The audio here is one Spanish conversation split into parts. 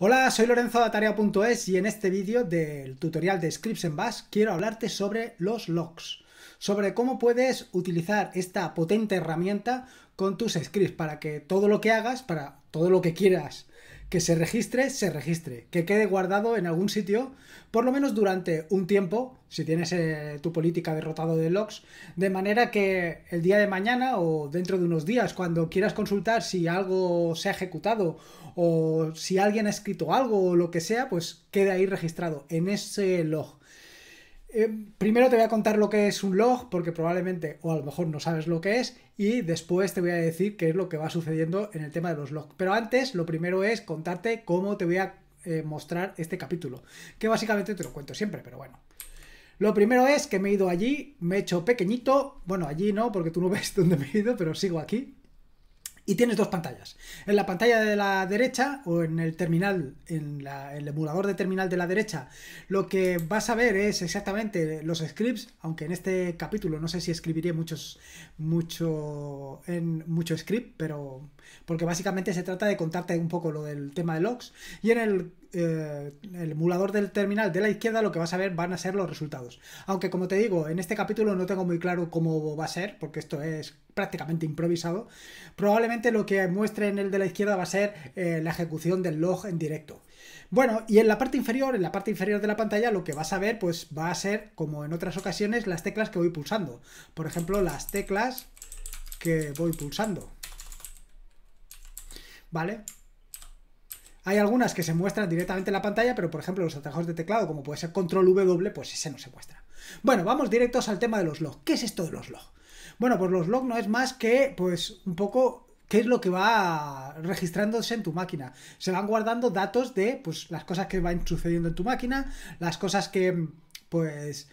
Hola, soy Lorenzo de Atarea.es y en este vídeo del tutorial de Scripts en Bash quiero hablarte sobre los logs, sobre cómo puedes utilizar esta potente herramienta con tus scripts para que todo lo que hagas, para todo lo que quieras que se registre, se registre, que quede guardado en algún sitio, por lo menos durante un tiempo, si tienes eh, tu política derrotado de logs, de manera que el día de mañana o dentro de unos días, cuando quieras consultar si algo se ha ejecutado o si alguien ha escrito algo o lo que sea, pues quede ahí registrado en ese log. Eh, primero te voy a contar lo que es un log, porque probablemente o a lo mejor no sabes lo que es, y después te voy a decir qué es lo que va sucediendo en el tema de los logs. Pero antes, lo primero es contarte cómo te voy a eh, mostrar este capítulo, que básicamente te lo cuento siempre, pero bueno. Lo primero es que me he ido allí, me he hecho pequeñito, bueno, allí no, porque tú no ves dónde me he ido, pero sigo aquí y tienes dos pantallas. En la pantalla de la derecha o en el terminal, en el emulador de terminal de la derecha, lo que vas a ver es exactamente los scripts, aunque en este capítulo no sé si escribiré muchos, mucho, en, mucho script, pero porque básicamente se trata de contarte un poco lo del tema de logs. Y eh, en el, emulador del terminal de la izquierda lo que vas a ver van a ser los resultados. Aunque como te digo, en este capítulo no tengo muy claro cómo va a ser, porque esto es prácticamente improvisado. Probablemente lo que muestre en el de la izquierda va a ser eh, la ejecución del log en directo. Bueno, y en la parte inferior, en la parte inferior de la pantalla, lo que vas a ver, pues va a ser, como en otras ocasiones, las teclas que voy pulsando. Por ejemplo, las teclas que voy pulsando. ¿vale? Hay algunas que se muestran directamente en la pantalla, pero por ejemplo los atajos de teclado, como puede ser control W, pues ese no se muestra. Bueno, vamos directos al tema de los logs. ¿Qué es esto de los logs? Bueno, pues los logs no es más que, pues, un poco qué es lo que va registrándose en tu máquina. Se van guardando datos de, pues, las cosas que van sucediendo en tu máquina, las cosas que, pues,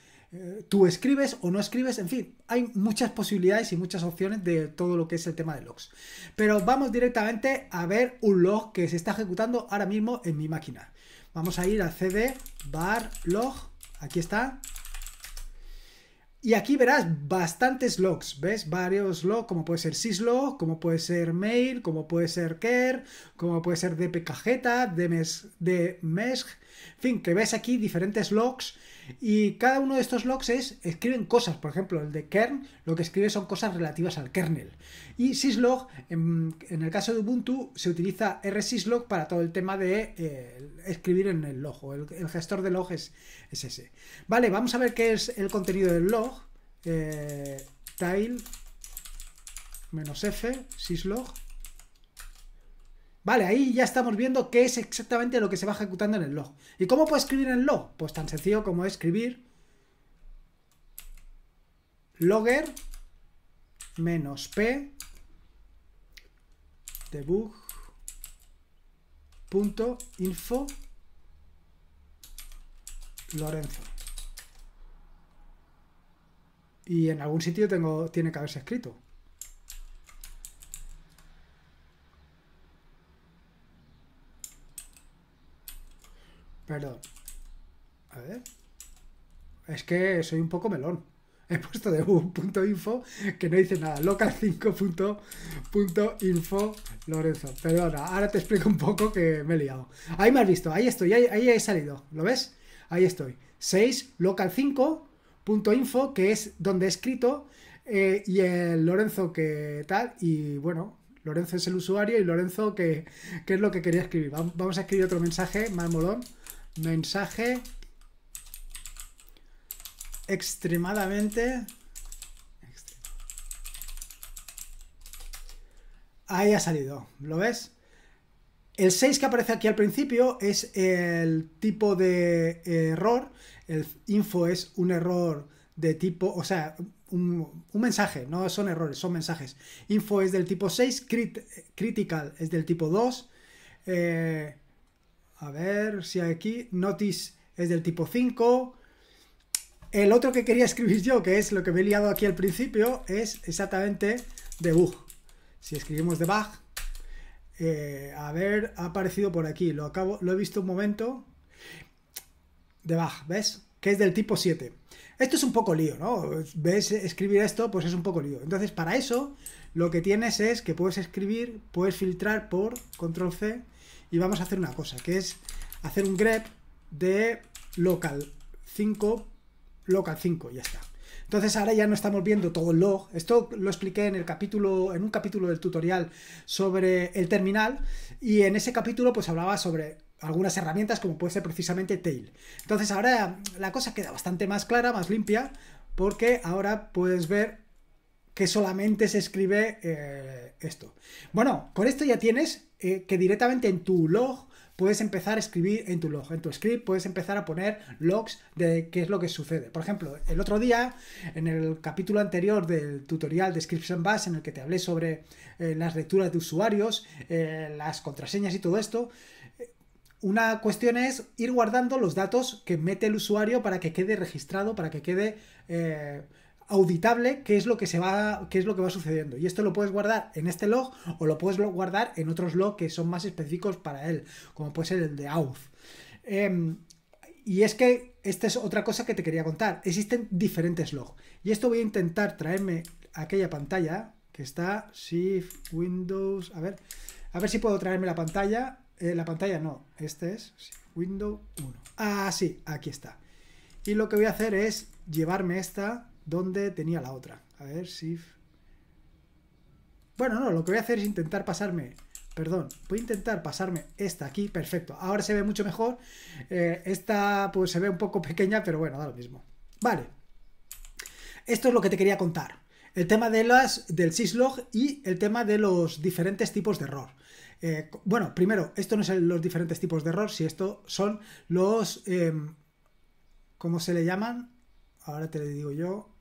tú escribes o no escribes, en fin, hay muchas posibilidades y muchas opciones de todo lo que es el tema de logs. Pero vamos directamente a ver un log que se está ejecutando ahora mismo en mi máquina. Vamos a ir a cd bar log, aquí está. Y aquí verás bastantes logs, ¿ves? Varios logs, como puede ser syslog, como puede ser mail, como puede ser care, como puede ser mes dmesg, en fin, que ves aquí diferentes logs y cada uno de estos logs es, escriben cosas, por ejemplo, el de kern lo que escribe son cosas relativas al kernel. Y syslog, en, el caso de Ubuntu, se utiliza rsyslog para todo el tema de eh, escribir en el log, el, gestor de log es, ese. Vale, vamos a ver qué es el contenido del log. Eh, tile-f, syslog. Vale, ahí ya estamos viendo qué es exactamente lo que se va ejecutando en el log. ¿Y cómo puedo escribir en el log? Pues tan sencillo como escribir logger menos p debug.info Lorenzo. Y en algún sitio tengo, tiene que haberse escrito. Perdón. A ver. Es que soy un poco melón. He puesto de un punto info que no dice nada. Local5.info Lorenzo. Perdona, ahora te explico un poco que me he liado. Ahí me has visto, ahí estoy, ahí, he salido. ¿Lo ves? Ahí estoy. 6 local5.info que es donde he escrito eh, y el Lorenzo que tal y bueno, Lorenzo es el usuario y Lorenzo que, que es lo que quería escribir. Vamos a escribir otro mensaje más molón mensaje extremadamente... Ahí ha salido, ¿lo ves? El 6 que aparece aquí al principio es el tipo de error. El info es un error de tipo, o sea, un, mensaje, no son errores, son mensajes. Info es del tipo 6, critical es del tipo 2. A ver si aquí Notice es del tipo 5. El otro que quería escribir yo, que es lo que me he liado aquí al principio, es exactamente debug. Si escribimos debug, eh, a ver, ha aparecido por aquí, lo, acabo, lo he visto un momento. Debug, ¿ves? Que es del tipo 7. Esto es un poco lío, ¿no? ¿Ves? Escribir esto, pues es un poco lío. Entonces, para eso, lo que tienes es que puedes escribir, puedes filtrar por control C y vamos a hacer una cosa, que es hacer un grep de local 5, local 5, ya está. Entonces ahora ya no estamos viendo todo el log. Esto lo expliqué en el capítulo, en un capítulo del tutorial sobre el terminal y en ese capítulo pues hablaba sobre algunas herramientas como puede ser precisamente Tail. Entonces ahora la cosa queda bastante más clara, más limpia, porque ahora puedes ver que solamente se escribe eh, esto. Bueno, con esto ya tienes eh, que directamente en tu log puedes empezar a escribir en tu log, en tu script puedes empezar a poner logs de qué es lo que sucede. Por ejemplo, el otro día, en el capítulo anterior del tutorial de Scription base, en el que te hablé sobre eh, las lecturas de usuarios, las contraseñas y todo esto, una cuestión es ir guardando los datos que mete el usuario para que quede registrado, para que quede auditable qué es lo que se va qué es lo que va sucediendo y esto lo puedes guardar en este log o lo puedes guardar en otros logs que son más específicos para él como puede ser el de auth em, y es que esta es otra cosa que te quería contar existen diferentes logs y esto voy a intentar traerme aquella pantalla que está shift windows a ver a ver si puedo traerme la pantalla eh, la pantalla no este es windows 1 ah sí aquí está y lo que voy a hacer es llevarme esta dónde tenía la otra. A ver, si Bueno, no, lo que voy a hacer es intentar pasarme perdón, voy a intentar pasarme esta aquí, perfecto, ahora se ve mucho mejor, eh, esta pues se ve un poco pequeña, pero bueno, da lo mismo. Vale, esto es lo que te quería contar, el tema de las, del syslog y el tema de los diferentes tipos de error. Eh, bueno, primero, esto no es los diferentes tipos de error, si esto son los, em, ¿cómo se le llaman? Ahora te lo digo yo,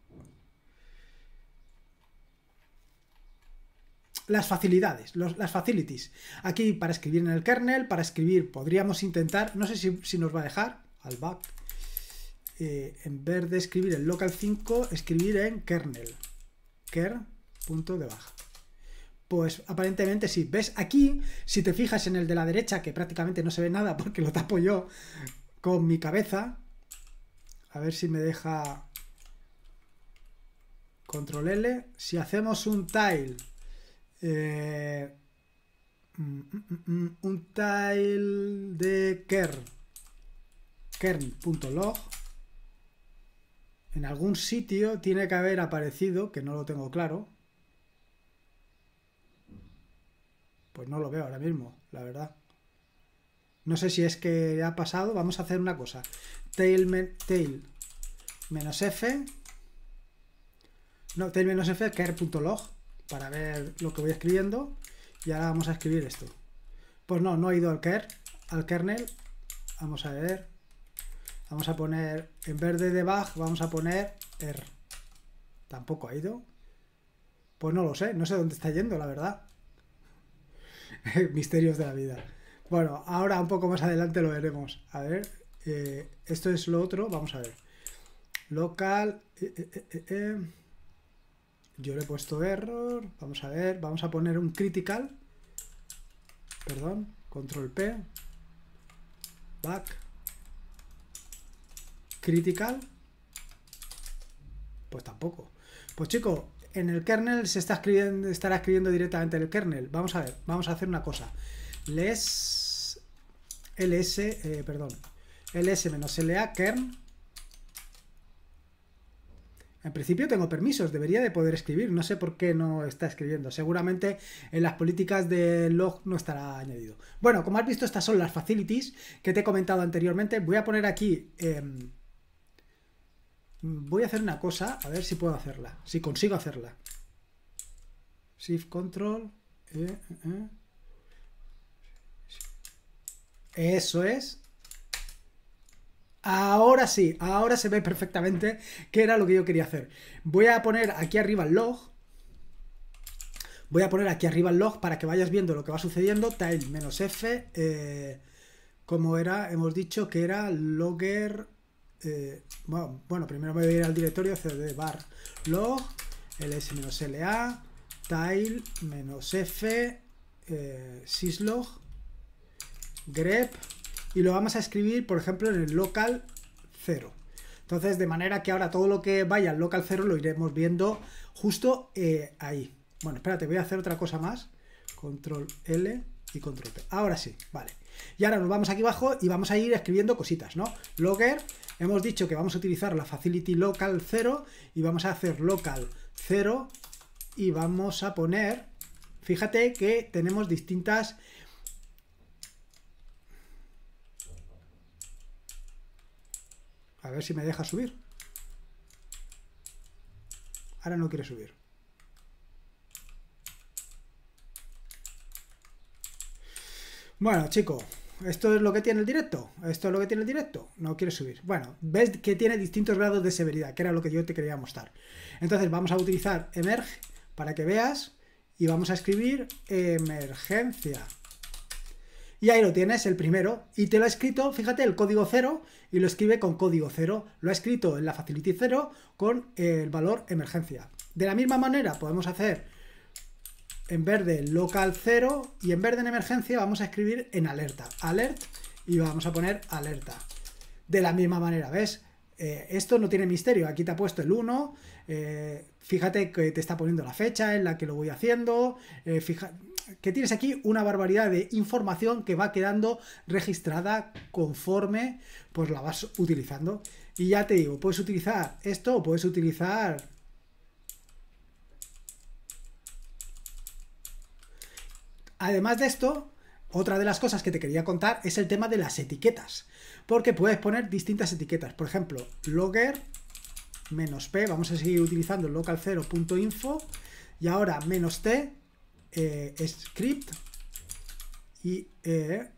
las facilidades, las facilities. Aquí para escribir en el kernel, para escribir podríamos intentar, no sé si, nos va a dejar, al back, eh, en vez de escribir en local 5, escribir en kernel, ker punto de baja. Pues aparentemente si ¿Ves? Aquí, si te fijas en el de la derecha, que prácticamente no se ve nada porque lo tapo yo con mi cabeza. A ver si me deja control L. Si hacemos un tile eh, mm, mm, mm, un tail de kern kern.log en algún sitio tiene que haber aparecido, que no lo tengo claro. Pues no lo veo ahora mismo, la verdad. No sé si es que ha pasado. Vamos a hacer una cosa. Tail, menos f. No, tail menos f, kern.log para ver lo que voy escribiendo y ahora vamos a escribir esto. Pues no, no ha ido al, al kernel. Vamos a ver. Vamos a poner, en verde debajo, debug, vamos a poner er. Tampoco ha ido. Pues no lo sé, no sé dónde está yendo, la verdad. Misterios de la vida. Bueno, ahora un poco más adelante lo veremos. A ver, eh, esto es lo otro, vamos a ver. Local. Eh, eh, yo le he puesto error. Vamos a ver, vamos a poner un critical. Perdón, control P. Back. Critical. Pues tampoco. Pues chico, en el kernel se está escribiendo, estará escribiendo directamente el kernel. Vamos a ver, vamos a hacer una cosa. Les ls, eh, perdón, ls-la kern en principio tengo permisos, debería de poder escribir, no sé por qué no está escribiendo. Seguramente en las políticas de log no estará añadido. Bueno, como has visto, estas son las facilities que te he comentado anteriormente. Voy a poner aquí... Em, voy a hacer una cosa, a ver si puedo hacerla, si consigo hacerla. Shift Control. Eh, eh, eh. Eso es. Ahora sí, ahora se ve perfectamente que era lo que yo quería hacer. Voy a poner aquí arriba el log. Voy a poner aquí arriba el log para que vayas viendo lo que va sucediendo. tile F. Eh, como era, hemos dicho que era logger. Eh, bueno, primero voy a ir al directorio cd bar log ls-la tile f eh, syslog grep y lo vamos a escribir, por ejemplo, en el local 0. Entonces, de manera que ahora todo lo que vaya al local 0 lo iremos viendo justo eh, ahí. Bueno, espérate, voy a hacer otra cosa más. Control L y control T. Ahora sí, vale. Y ahora nos vamos aquí abajo y vamos a ir escribiendo cositas, ¿no? Logger, hemos dicho que vamos a utilizar la facility local 0 y vamos a hacer local 0 y vamos a poner... Fíjate que tenemos distintas A ver si me deja subir. Ahora no quiere subir. Bueno, chico, esto es lo que tiene el directo. Esto es lo que tiene el directo. No quiere subir. Bueno, ves que tiene distintos grados de severidad, que era lo que yo te quería mostrar. Entonces vamos a utilizar emerge para que veas y vamos a escribir emergencia. Y ahí lo tienes, el primero. Y te lo ha escrito, fíjate, el código 0 y lo escribe con código 0. Lo ha escrito en la Facility 0 con el valor emergencia. De la misma manera podemos hacer en verde local 0 y en verde en emergencia vamos a escribir en alerta. Alert y vamos a poner alerta. De la misma manera, ¿ves? Eh, esto no tiene misterio, aquí te ha puesto el 1, eh, fíjate que te está poniendo la fecha en la que lo voy haciendo, eh, que tienes aquí una barbaridad de información que va quedando registrada conforme pues la vas utilizando. Y ya te digo, puedes utilizar esto o puedes utilizar... Además de esto, otra de las cosas que te quería contar es el tema de las etiquetas. Porque puedes poner distintas etiquetas. Por ejemplo, logger menos p, vamos a seguir utilizando local0.info y ahora menos t eh, script y eh,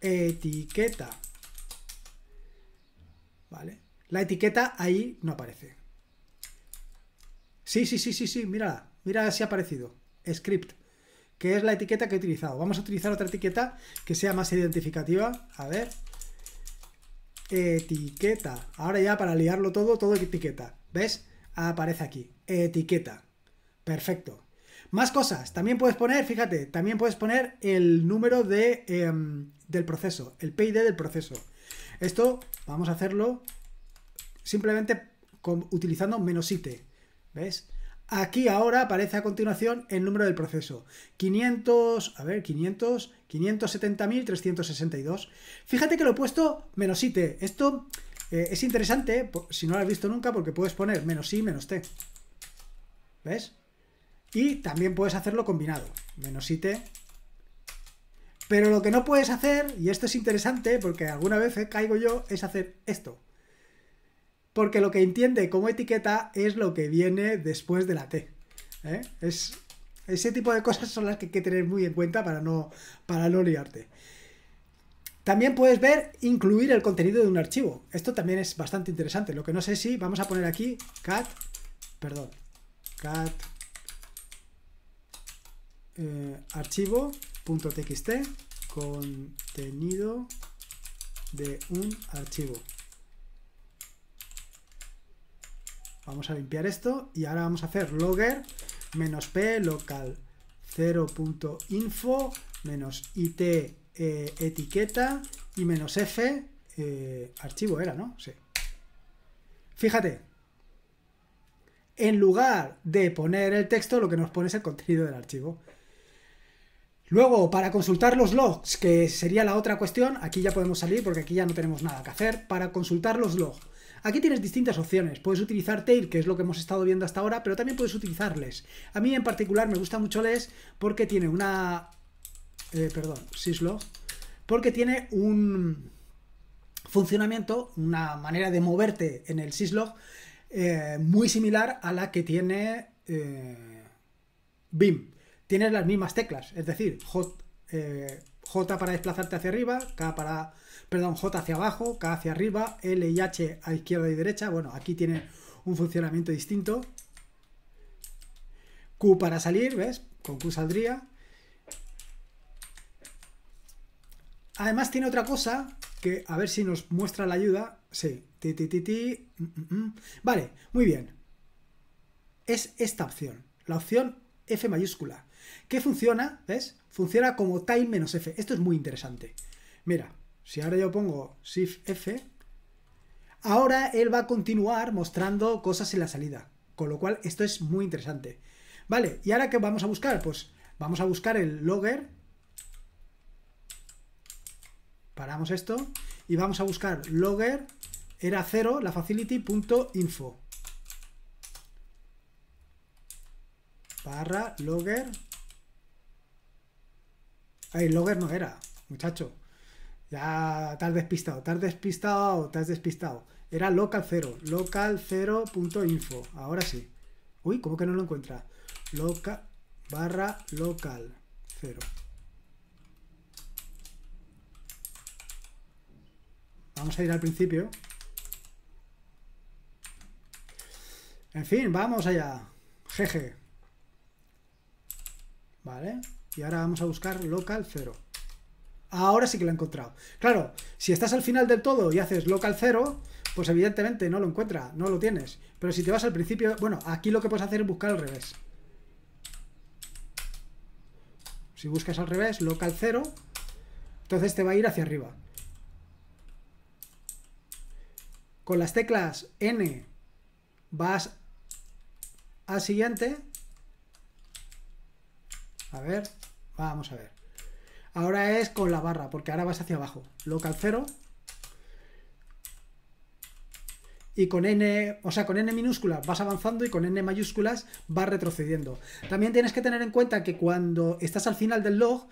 etiqueta. ¿Vale? La etiqueta ahí no aparece. Sí, sí, sí, sí, sí, mírala. Mira si ha aparecido. Script, que es la etiqueta que he utilizado. Vamos a utilizar otra etiqueta que sea más identificativa. A ver. Etiqueta. Ahora ya para liarlo todo, todo etiqueta. ¿Ves? Aparece aquí. Etiqueta. Perfecto. Más cosas. También puedes poner, fíjate, también puedes poner el número em, del proceso, el PID del proceso. Esto vamos a hacerlo simplemente utilizando menos IT. ¿Ves? Aquí ahora aparece a continuación el número del proceso. 500, a ver, 500, 570.362. Fíjate que lo he puesto menos IT. Esto eh, es interesante, si no lo has visto nunca, porque puedes poner menos I, menos T. ¿Ves? Y también puedes hacerlo combinado. Menos IT. Pero lo que no puedes hacer, y esto es interesante porque alguna vez eh, caigo yo, es hacer esto. Porque lo que entiende como etiqueta es lo que viene después de la T. ¿eh? Es, ese tipo de cosas son las que hay que tener muy en cuenta para no, para no liarte. También puedes ver incluir el contenido de un archivo. Esto también es bastante interesante. Lo que no sé si vamos a poner aquí cat, perdón, cat eh, archivo.txt contenido de un archivo. Vamos a limpiar esto y ahora vamos a hacer logger menos p local 0.info menos it eh, etiqueta y menos f eh, archivo era, ¿no? Sí. Fíjate, en lugar de poner el texto, lo que nos pone es el contenido del archivo. Luego, para consultar los logs, que sería la otra cuestión, aquí ya podemos salir porque aquí ya no tenemos nada que hacer. Para consultar los logs, Aquí tienes distintas opciones. Puedes utilizar tail, que es lo que hemos estado viendo hasta ahora, pero también puedes utilizar les. A mí en particular me gusta mucho les porque tiene una... Eh, perdón, syslog. Porque tiene un funcionamiento, una manera de moverte en el syslog eh, muy similar a la que tiene eh, BIM tienes las mismas teclas, es decir, eh, J, para desplazarte hacia arriba, K para, perdón, J hacia abajo, K hacia arriba, L y H a izquierda y derecha. Bueno, aquí tiene un funcionamiento distinto. Q para salir, ¿ves? Con Q saldría. Además tiene otra cosa que a ver si nos muestra la ayuda. Sí, ti, ti, ti, mm, mm, mm. Vale, muy bien. Es esta opción, la opción F mayúscula que funciona, ¿ves? Funciona como time-f. Esto es muy interesante. Mira, si ahora yo pongo shift F, ahora él va a continuar mostrando cosas en la salida. Con lo cual, esto es muy interesante. Vale, ¿y ahora qué vamos a buscar? Pues vamos a buscar el logger. Paramos esto. Y vamos a buscar logger era cero, la facility.info barra logger logger no era, muchacho. Ya te has despistado, te has despistado, te has despistado. Era local 0, local 0.info. Ahora sí. Uy, ¿cómo que no lo encuentra? Local barra local 0. Vamos a ir al principio. En fin, vamos allá. Jeje. Vale. Y ahora vamos a buscar local 0. Ahora sí que lo he encontrado. Claro, si estás al final del todo y haces local 0, pues evidentemente no lo encuentra, no lo tienes. Pero si te vas al principio, bueno, aquí lo que puedes hacer es buscar al revés. Si buscas al revés, local 0, entonces te va a ir hacia arriba. Con las teclas N vas al siguiente. A ver, Vamos a ver. Ahora es con la barra, porque ahora vas hacia abajo. Local 0. Y con n, o sea, con n minúsculas vas avanzando y con n mayúsculas vas retrocediendo. También tienes que tener en cuenta que cuando estás al final del log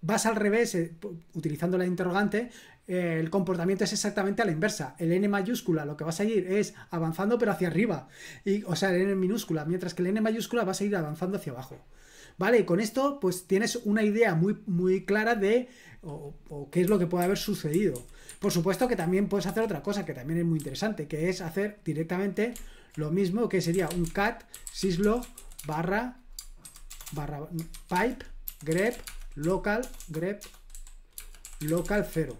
vas al revés, eh, utilizando la interrogante, eh, el comportamiento es exactamente a la inversa. El n mayúscula lo que vas a ir es avanzando pero hacia arriba, y, o sea, el n minúscula, mientras que el n mayúscula vas a ir avanzando hacia abajo. Vale, con esto pues tienes una idea muy, muy clara de o, qué es lo que puede haber sucedido. Por supuesto que también puedes hacer otra cosa que también es muy interesante, que es hacer directamente lo mismo que sería un cat syslog barra barra pipe grep local grep local 0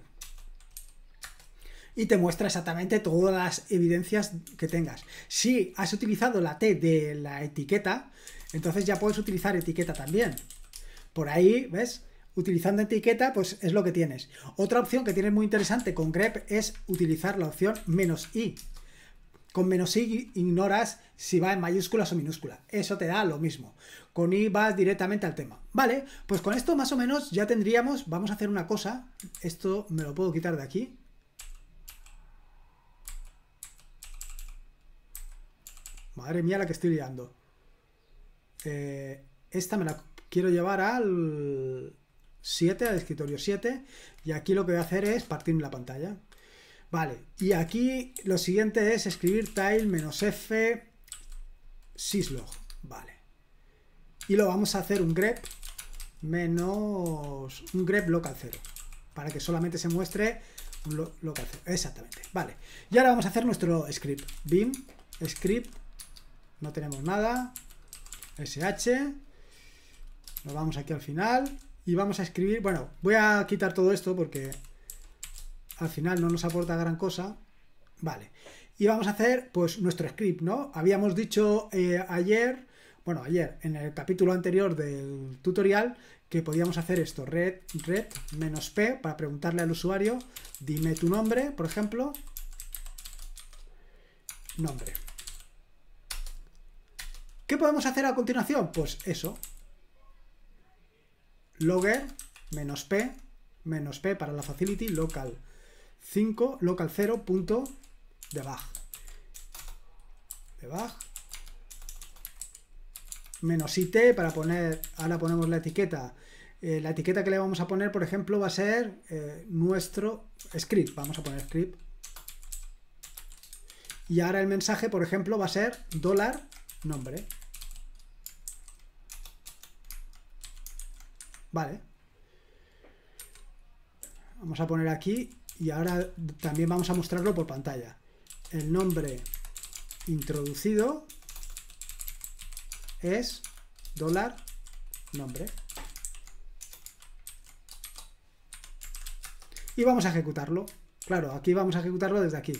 y te muestra exactamente todas las evidencias que tengas. Si has utilizado la T de la etiqueta, entonces ya puedes utilizar etiqueta también. Por ahí, ¿ves? Utilizando etiqueta, pues es lo que tienes. Otra opción que tienes muy interesante con grep es utilizar la opción menos i. Con menos i ignoras si va en mayúsculas o minúsculas Eso te da lo mismo. Con i vas directamente al tema. Vale, pues con esto más o menos ya tendríamos... Vamos a hacer una cosa. Esto me lo puedo quitar de aquí. Madre mía la que estoy liando. Eh, esta me la quiero llevar al 7, al escritorio 7, y aquí lo que voy a hacer es partirme la pantalla. Vale, y aquí lo siguiente es escribir tile-f syslog, vale. Y lo vamos a hacer un grep menos un grep local 0, para que solamente se muestre un lo local 0, exactamente, vale. Y ahora vamos a hacer nuestro script, bim, script, no tenemos nada, SH, lo vamos aquí al final y vamos a escribir, bueno, voy a quitar todo esto porque al final no nos aporta gran cosa, vale, y vamos a hacer pues nuestro script, ¿no? Habíamos dicho eh, ayer, bueno, ayer, en el capítulo anterior del tutorial, que podíamos hacer esto, red, red, menos p, para preguntarle al usuario, dime tu nombre, por ejemplo, nombre. ¿Qué podemos hacer a continuación? Pues eso. Logger, menos P, menos P para la facility local. 5, local 0, punto, debug. Menos IT para poner, ahora ponemos la etiqueta. Eh, la etiqueta que le vamos a poner, por ejemplo, va a ser eh, nuestro script. Vamos a poner script. Y ahora el mensaje, por ejemplo, va a ser dólar nombre. Vamos a poner aquí y ahora también vamos a mostrarlo por pantalla. El nombre introducido es dólar nombre. Y vamos a ejecutarlo. Claro, aquí vamos a ejecutarlo desde aquí.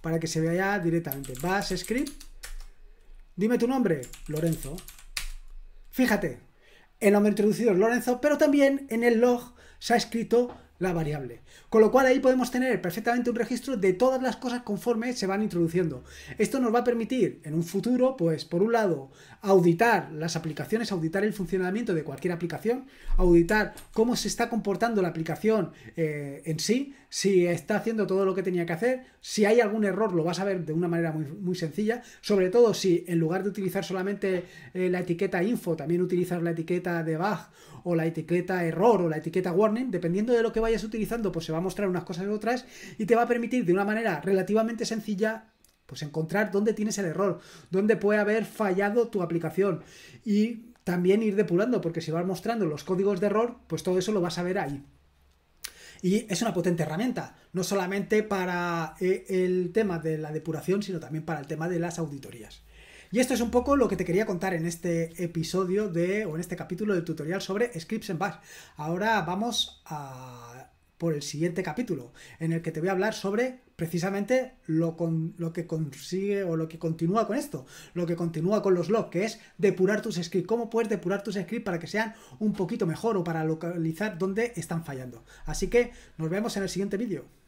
Para que se vea ya directamente. Vas script. Dime tu nombre, Lorenzo. Fíjate, el nombre introducido es Lorenzo, pero también en el log se ha escrito la variable. Con lo cual ahí podemos tener perfectamente un registro de todas las cosas conforme se van introduciendo. Esto nos va a permitir en un futuro, pues por un lado, auditar las aplicaciones, auditar el funcionamiento de cualquier aplicación, auditar cómo se está comportando la aplicación eh, en sí, si está haciendo todo lo que tenía que hacer, si hay algún error lo vas a ver de una manera muy, sencilla, sobre todo si en lugar de utilizar solamente eh, la etiqueta info, también utilizas la etiqueta debug o la etiqueta error o la etiqueta warning, dependiendo de lo que vayas utilizando, pues se va a mostrar unas cosas u otras y te va a permitir de una manera relativamente sencilla pues encontrar dónde tienes el error, dónde puede haber fallado tu aplicación y también ir depurando, porque si vas mostrando los códigos de error, pues todo eso lo vas a ver ahí. Y es una potente herramienta, no solamente para eh, el tema de la depuración, sino también para el tema de las auditorías. Y esto es un poco lo que te quería contar en este episodio de, o en este capítulo del tutorial sobre scripts en bash. Ahora vamos por el siguiente capítulo, en el que te voy a hablar sobre precisamente lo, con, lo que consigue o lo que continúa con esto, lo que continúa con los logs, que es depurar tus scripts, cómo puedes depurar tus scripts para que sean un poquito mejor o para localizar dónde están fallando. Así que nos vemos en el siguiente vídeo.